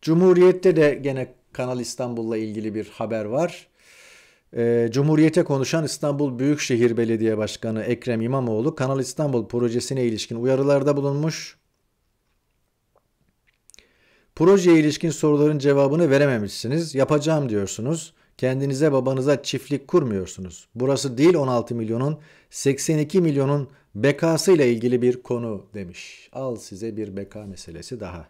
Cumhuriyet'te de gene Kanal İstanbul'la ilgili bir haber var. Ee, Cumhuriyete konuşan İstanbul Büyükşehir Belediye Başkanı Ekrem İmamoğlu Kanal İstanbul projesine ilişkin uyarılarda bulunmuş. Projeye ilişkin soruların cevabını verememişsiniz. Yapacağım diyorsunuz. Kendinize babanıza çiftlik kurmuyorsunuz. Burası değil 16 milyonun 82 milyonun bekasıyla ilgili bir konu demiş. Al size bir beka meselesi daha.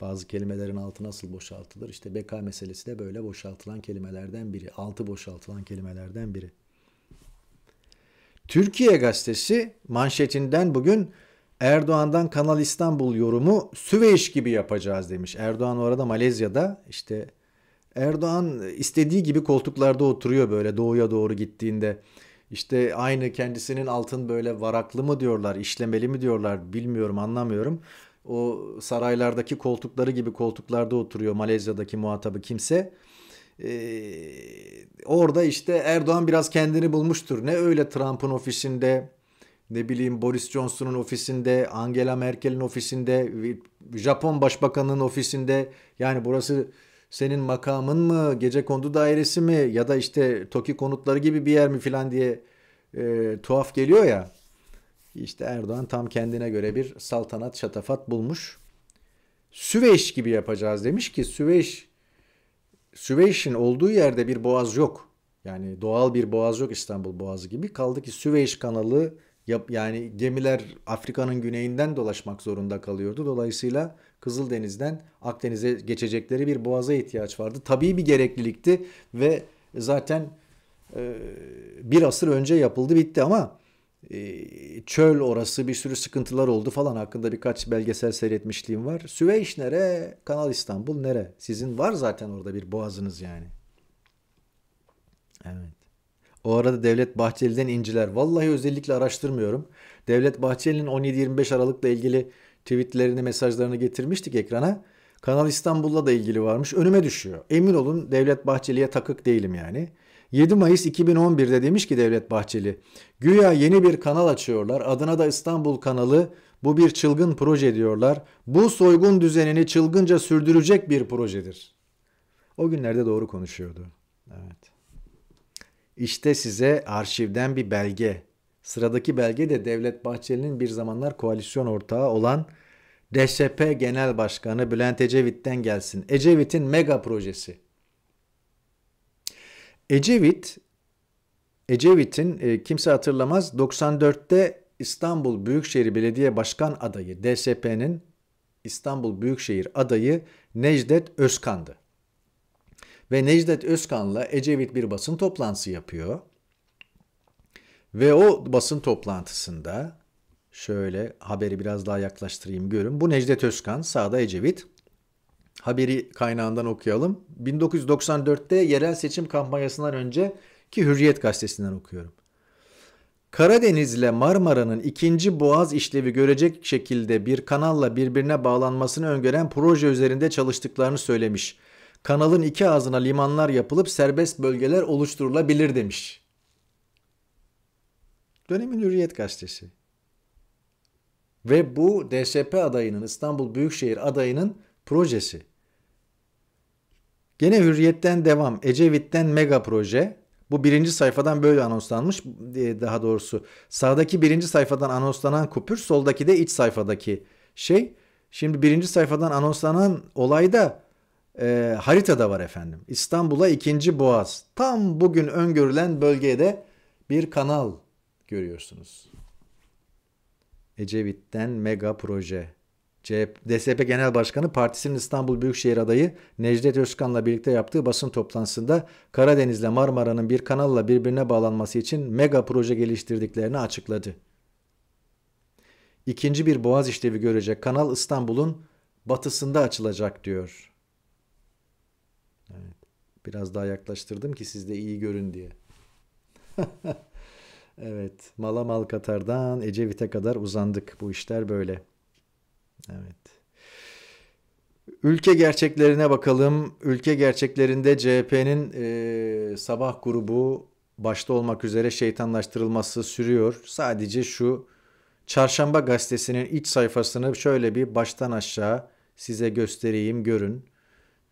Bazı kelimelerin altı nasıl boşaltılır? İşte beka meselesi de böyle boşaltılan kelimelerden biri. Altı boşaltılan kelimelerden biri. Türkiye gazetesi manşetinden bugün Erdoğan'dan Kanal İstanbul yorumu Süveyş gibi yapacağız demiş. Erdoğan orada Malezya'da işte Erdoğan istediği gibi koltuklarda oturuyor böyle doğuya doğru gittiğinde. İşte aynı kendisinin altın böyle varaklı mı diyorlar, işlemeli mi diyorlar bilmiyorum anlamıyorum. O saraylardaki koltukları gibi koltuklarda oturuyor Malezya'daki muhatabı kimse. Ee, orada işte Erdoğan biraz kendini bulmuştur. Ne öyle Trump'ın ofisinde ne bileyim Boris Johnson'un ofisinde, Angela Merkel'in ofisinde, e, Japon Başbakanı'nın ofisinde yani burası senin makamın mı, gece kondu dairesi mi ya da işte TOKİ konutları gibi bir yer mi filan diye e, tuhaf geliyor ya. İşte Erdoğan tam kendine göre bir saltanat şatafat bulmuş. Süveyş gibi yapacağız demiş ki Süveyş Süveyş'in olduğu yerde bir boğaz yok. Yani doğal bir boğaz yok İstanbul Boğazı gibi. Kaldı ki Süveyş kanalı yani gemiler Afrika'nın güneyinden dolaşmak zorunda kalıyordu. Dolayısıyla Kızıldeniz'den Akdeniz'e geçecekleri bir boğaza ihtiyaç vardı. Tabii bir gereklilikti ve zaten e, bir asır önce yapıldı bitti ama e, çöl orası bir sürü sıkıntılar oldu falan hakkında birkaç belgesel seyretmişliğim var. Süveyş nere? Kanal İstanbul nere? Sizin var zaten orada bir boğazınız yani. Evet. O arada Devlet Bahçeli'den inciler. Vallahi özellikle araştırmıyorum. Devlet Bahçeli'nin 17-25 Aralık'la ilgili tweetlerini, mesajlarını getirmiştik ekrana. Kanal İstanbul'la da ilgili varmış. Önüme düşüyor. Emin olun Devlet Bahçeli'ye takık değilim yani. 7 Mayıs 2011'de demiş ki Devlet Bahçeli, güya yeni bir kanal açıyorlar. Adına da İstanbul kanalı. Bu bir çılgın proje diyorlar. Bu soygun düzenini çılgınca sürdürecek bir projedir. O günlerde doğru konuşuyordu. Evet. İşte size arşivden bir belge. Sıradaki belge de Devlet Bahçeli'nin bir zamanlar koalisyon ortağı olan DSP Genel Başkanı Bülent Ecevit'ten gelsin. Ecevit'in mega projesi. Ecevit Ecevit'in e, kimse hatırlamaz 94'te İstanbul Büyükşehir Belediye Başkan adayı DSP'nin İstanbul Büyükşehir adayı Necdet Özkan'dı ve Necdet Özkan'la Ecevit bir basın toplantısı yapıyor. Ve o basın toplantısında şöyle haberi biraz daha yaklaştırayım görün. Bu Necdet Özkan, sağda Ecevit. Haberi kaynağından okuyalım. 1994'te yerel seçim kampanyasından önce ki Hürriyet gazetesinden okuyorum. Karadeniz ile Marmara'nın ikinci boğaz işlevi görecek şekilde bir kanalla birbirine bağlanmasını öngören proje üzerinde çalıştıklarını söylemiş kanalın iki ağzına limanlar yapılıp serbest bölgeler oluşturulabilir demiş. Dönemin Hürriyet Gazetesi. Ve bu DSP adayının, İstanbul Büyükşehir adayının projesi. Gene Hürriyet'ten devam. Ecevit'ten mega proje. Bu birinci sayfadan böyle anonslanmış. E, daha doğrusu sağdaki birinci sayfadan anonslanan kupür, soldaki de iç sayfadaki şey. Şimdi birinci sayfadan anonslanan olay da e, ee, haritada var efendim. İstanbul'a ikinci boğaz. Tam bugün öngörülen bölgede bir kanal görüyorsunuz. Ecevit'ten mega proje. CHP, DSP Genel Başkanı partisinin İstanbul Büyükşehir adayı Necdet Özkan'la birlikte yaptığı basın toplantısında Karadeniz'le Marmara'nın bir kanalla birbirine bağlanması için mega proje geliştirdiklerini açıkladı. İkinci bir boğaz işlevi görecek kanal İstanbul'un batısında açılacak diyor. Biraz daha yaklaştırdım ki siz de iyi görün diye. *laughs* evet. Malamal Katar'dan Ecevit'e kadar uzandık. Bu işler böyle. Evet. Ülke gerçeklerine bakalım. Ülke gerçeklerinde CHP'nin e, sabah grubu başta olmak üzere şeytanlaştırılması sürüyor. Sadece şu Çarşamba gazetesinin iç sayfasını şöyle bir baştan aşağı size göstereyim görün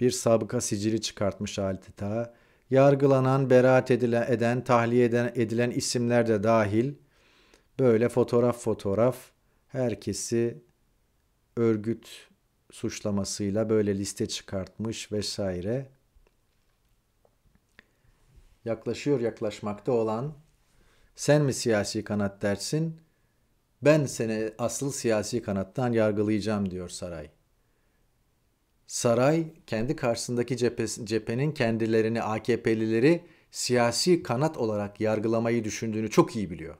bir sabıka sicili çıkartmış ta Yargılanan, beraat edilen, eden, tahliye eden, edilen isimler de dahil böyle fotoğraf fotoğraf herkesi örgüt suçlamasıyla böyle liste çıkartmış vesaire. Yaklaşıyor yaklaşmakta olan sen mi siyasi kanat dersin? Ben seni asıl siyasi kanattan yargılayacağım diyor saray saray kendi karşısındaki cephesi, cephenin kendilerini AKP'lileri siyasi kanat olarak yargılamayı düşündüğünü çok iyi biliyor.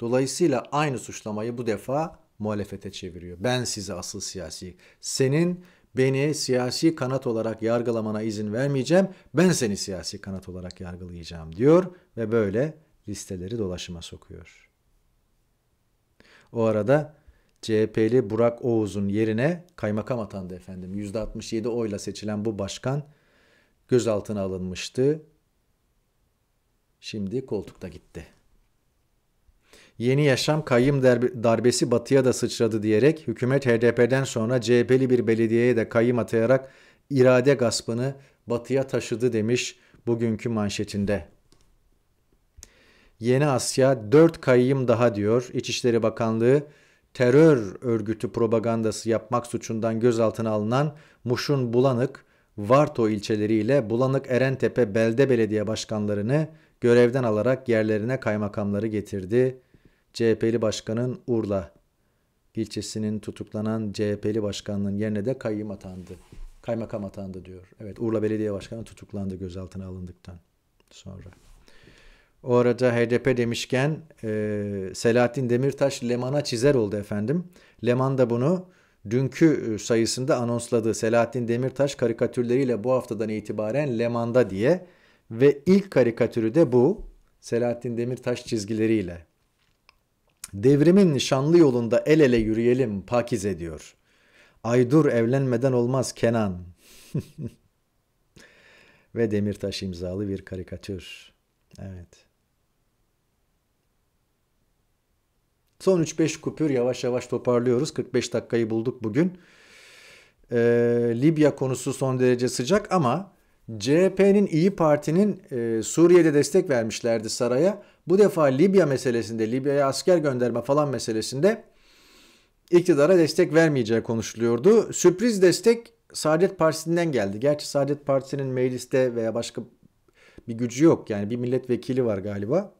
Dolayısıyla aynı suçlamayı bu defa muhalefete çeviriyor. Ben size asıl siyasi, senin beni siyasi kanat olarak yargılamana izin vermeyeceğim. Ben seni siyasi kanat olarak yargılayacağım diyor ve böyle listeleri dolaşıma sokuyor. O arada CHP'li Burak Oğuz'un yerine kaymakam atandı efendim. %67 oyla seçilen bu başkan gözaltına alınmıştı. Şimdi koltukta gitti. Yeni yaşam kayyım darbesi batıya da sıçradı diyerek hükümet HDP'den sonra CHP'li bir belediyeye de kayyım atayarak irade gaspını batıya taşıdı demiş bugünkü manşetinde. Yeni Asya 4 kayyım daha diyor İçişleri Bakanlığı terör örgütü propagandası yapmak suçundan gözaltına alınan Muş'un Bulanık, Varto ilçeleriyle Bulanık Erentepe belde belediye başkanlarını görevden alarak yerlerine kaymakamları getirdi. CHP'li başkanın Urla ilçesinin tutuklanan CHP'li başkanının yerine de kayyım atandı. Kaymakam atandı diyor. Evet Urla Belediye Başkanı tutuklandı gözaltına alındıktan sonra. O arada HDP demişken e, Selahattin Demirtaş Leman'a çizer oldu efendim. Leman da bunu dünkü e, sayısında anonsladı. Selahattin Demirtaş karikatürleriyle bu haftadan itibaren Leman'da diye ve ilk karikatürü de bu Selahattin Demirtaş çizgileriyle. Devrimin nişanlı yolunda el ele yürüyelim Pakize diyor. Aydur evlenmeden olmaz Kenan. *laughs* ve Demirtaş imzalı bir karikatür. Evet. Son 3-5 kupür yavaş yavaş toparlıyoruz. 45 dakikayı bulduk bugün. Ee, Libya konusu son derece sıcak ama CHP'nin İyi Parti'nin e, Suriye'de destek vermişlerdi saraya. Bu defa Libya meselesinde, Libya'ya asker gönderme falan meselesinde iktidara destek vermeyeceği konuşuluyordu. Sürpriz destek Saadet Partisi'nden geldi. Gerçi Saadet Partisi'nin mecliste veya başka bir gücü yok. Yani bir milletvekili var galiba.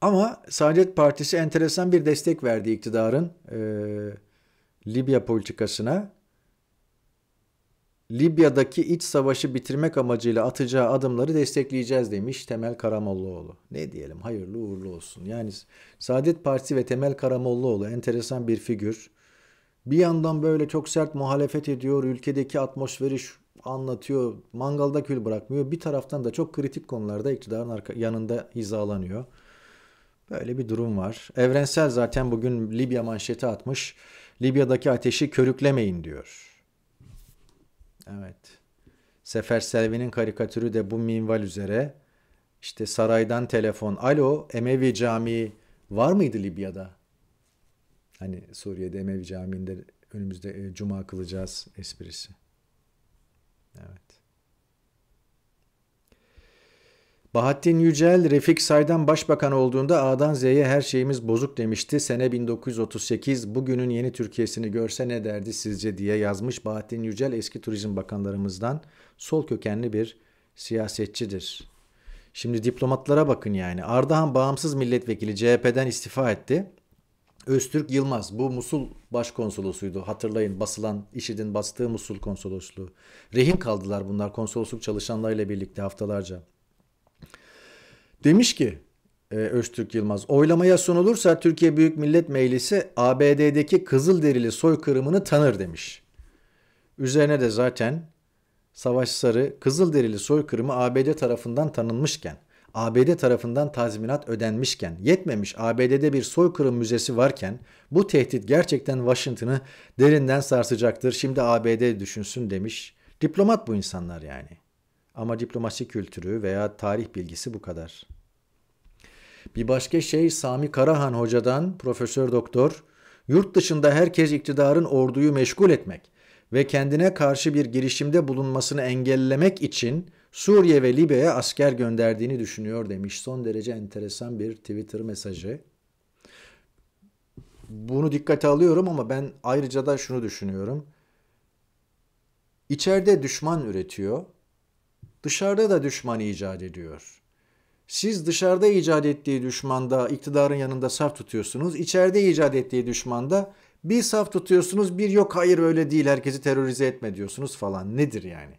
Ama Saadet Partisi enteresan bir destek verdi iktidarın e, Libya politikasına. Libya'daki iç savaşı bitirmek amacıyla atacağı adımları destekleyeceğiz demiş Temel Karamollaoğlu. Ne diyelim hayırlı uğurlu olsun. Yani Saadet Partisi ve Temel Karamollaoğlu enteresan bir figür. Bir yandan böyle çok sert muhalefet ediyor, ülkedeki atmosferi anlatıyor, mangalda kül bırakmıyor. Bir taraftan da çok kritik konularda iktidarın yanında hizalanıyor. Böyle bir durum var. Evrensel zaten bugün Libya manşeti atmış. Libya'daki ateşi körüklemeyin diyor. Evet. Sefer Selvi'nin karikatürü de bu minval üzere. İşte saraydan telefon. Alo Emevi Camii var mıydı Libya'da? Hani Suriye'de Emevi Camii'nde önümüzde e, cuma kılacağız esprisi. Evet. Bahattin Yücel, Refik Say'dan başbakan olduğunda A'dan Z'ye her şeyimiz bozuk demişti. Sene 1938 bugünün yeni Türkiye'sini görse ne derdi sizce diye yazmış Bahattin Yücel eski turizm bakanlarımızdan sol kökenli bir siyasetçidir. Şimdi diplomatlara bakın yani. Ardahan bağımsız milletvekili CHP'den istifa etti. Öztürk Yılmaz bu Musul başkonsolosuydu. Hatırlayın basılan işidin bastığı Musul konsolosluğu. Rehin kaldılar bunlar konsolosluk çalışanlarıyla birlikte haftalarca. Demiş ki e, Öztürk Yılmaz oylamaya sunulursa Türkiye Büyük Millet Meclisi ABD'deki Kızılderili soykırımını tanır demiş. Üzerine de zaten Savaş Sarı Kızılderili soykırımı ABD tarafından tanınmışken ABD tarafından tazminat ödenmişken, yetmemiş ABD'de bir soykırım müzesi varken bu tehdit gerçekten Washington'ı derinden sarsacaktır. Şimdi ABD düşünsün demiş. Diplomat bu insanlar yani. Ama diplomasi kültürü veya tarih bilgisi bu kadar. Bir başka şey Sami Karahan hocadan Profesör Doktor yurt dışında herkes iktidarın orduyu meşgul etmek ve kendine karşı bir girişimde bulunmasını engellemek için Suriye ve Libya'ya asker gönderdiğini düşünüyor demiş. Son derece enteresan bir Twitter mesajı. Bunu dikkate alıyorum ama ben ayrıca da şunu düşünüyorum. İçeride düşman üretiyor dışarıda da düşman icat ediyor. Siz dışarıda icat ettiği düşmanda iktidarın yanında saf tutuyorsunuz. İçeride icat ettiği düşmanda bir saf tutuyorsunuz bir yok hayır öyle değil herkesi terörize etme diyorsunuz falan nedir yani?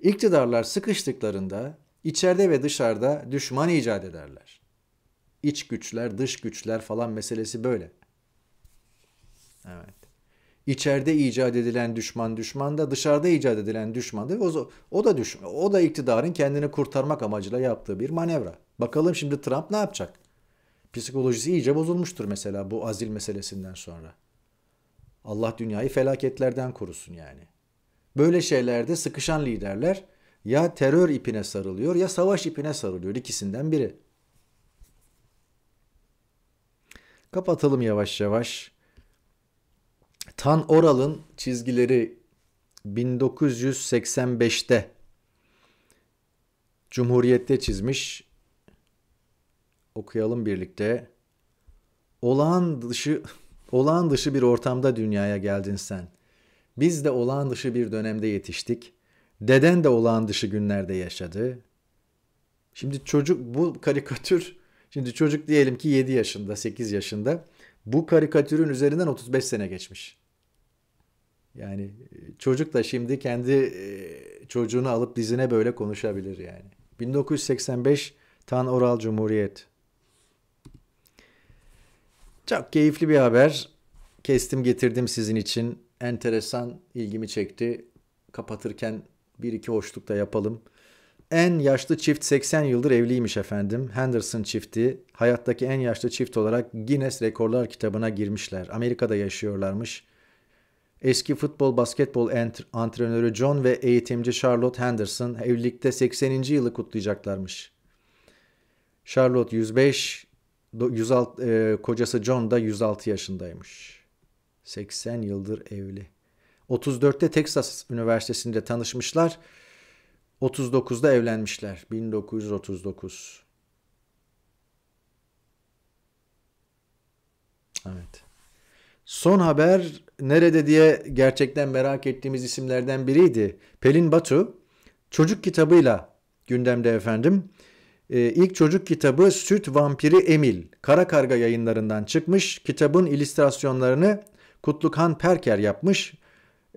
İktidarlar sıkıştıklarında içeride ve dışarıda düşman icat ederler. İç güçler dış güçler falan meselesi böyle. Evet içeride icat edilen düşman düşmanda, dışarıda icat edilen düşmanda o, o da düşman. O da iktidarın kendini kurtarmak amacıyla yaptığı bir manevra. Bakalım şimdi Trump ne yapacak? Psikolojisi iyice bozulmuştur mesela bu azil meselesinden sonra. Allah dünyayı felaketlerden korusun yani. Böyle şeylerde sıkışan liderler ya terör ipine sarılıyor ya savaş ipine sarılıyor ikisinden biri. Kapatalım yavaş yavaş. Tan Oral'ın çizgileri 1985'te Cumhuriyet'te çizmiş. Okuyalım birlikte. Olağan dışı olağan dışı bir ortamda dünyaya geldin sen. Biz de olağan dışı bir dönemde yetiştik. Deden de olağan dışı günlerde yaşadı. Şimdi çocuk bu karikatür şimdi çocuk diyelim ki 7 yaşında, 8 yaşında. Bu karikatürün üzerinden 35 sene geçmiş. Yani e, çocuk da şimdi kendi e, çocuğunu alıp dizine böyle konuşabilir yani. 1985 Tan Oral Cumhuriyet. Çok keyifli bir haber. Kestim getirdim sizin için. Enteresan, ilgimi çekti. Kapatırken bir iki hoşluk da yapalım. En yaşlı çift 80 yıldır evliymiş efendim. Henderson çifti hayattaki en yaşlı çift olarak Guinness Rekorlar kitabına girmişler. Amerika'da yaşıyorlarmış. Eski futbol basketbol antrenörü John ve eğitimci Charlotte Henderson evlilikte 80. yılı kutlayacaklarmış. Charlotte 105, 106, e, kocası John da 106 yaşındaymış. 80 yıldır evli. 34'te Texas Üniversitesi'nde tanışmışlar. 39'da evlenmişler. 1939. Evet. Son haber nerede diye gerçekten merak ettiğimiz isimlerden biriydi. Pelin Batu çocuk kitabıyla gündemde efendim. Ee, ilk çocuk kitabı Süt Vampiri Emil Kara Karga yayınlarından çıkmış. Kitabın illüstrasyonlarını Kutlukan Perker yapmış.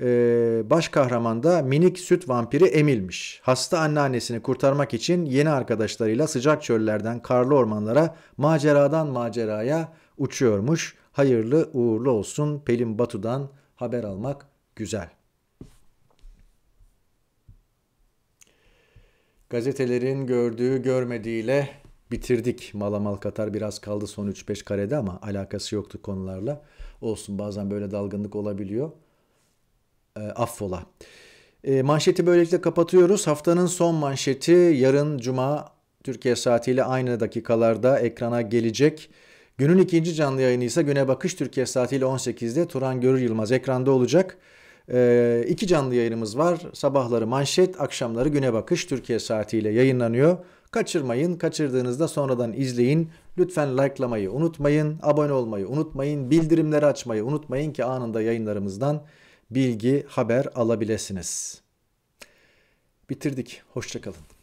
Ee, baş kahraman da minik süt vampiri Emil'miş. Hasta anneannesini kurtarmak için yeni arkadaşlarıyla sıcak çöllerden karlı ormanlara, maceradan maceraya uçuyormuş. Hayırlı uğurlu olsun Pelin Batu'dan haber almak güzel. Gazetelerin gördüğü görmediğiyle bitirdik. Malamal Katar biraz kaldı son 3-5 karede ama alakası yoktu konularla. Olsun bazen böyle dalgınlık olabiliyor. E, affola. E, manşeti böylelikle kapatıyoruz. Haftanın son manşeti yarın Cuma Türkiye saatiyle aynı dakikalarda ekrana gelecek. Günün ikinci canlı yayını ise Güne Bakış Türkiye saatiyle 18'de Turan Görür Yılmaz ekranda olacak. Ee, iki canlı yayınımız var. Sabahları manşet, akşamları Güne Bakış Türkiye saatiyle yayınlanıyor. Kaçırmayın, kaçırdığınızda sonradan izleyin. Lütfen likelamayı unutmayın, abone olmayı unutmayın, bildirimleri açmayı unutmayın ki anında yayınlarımızdan bilgi, haber alabilirsiniz. Bitirdik. Hoşçakalın.